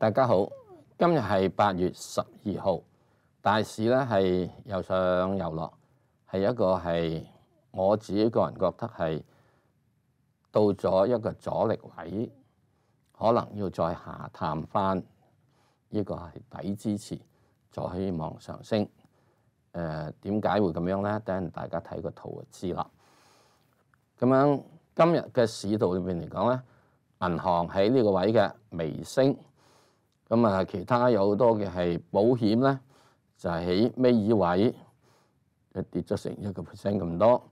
大家好，今日系八月十二号，大市咧系又上又落，系一个系我自己个人觉得系到咗一个阻力位，可能要再下探翻呢个系底支持，再望上升。诶，点解会咁样咧？等大家睇個图就知啦。咁樣今日嘅市道里面嚟讲咧，银行喺呢个位嘅微升。咁啊，其他有好多嘅係保險咧，就喺尾二位，就跌咗成一個 percent 咁多。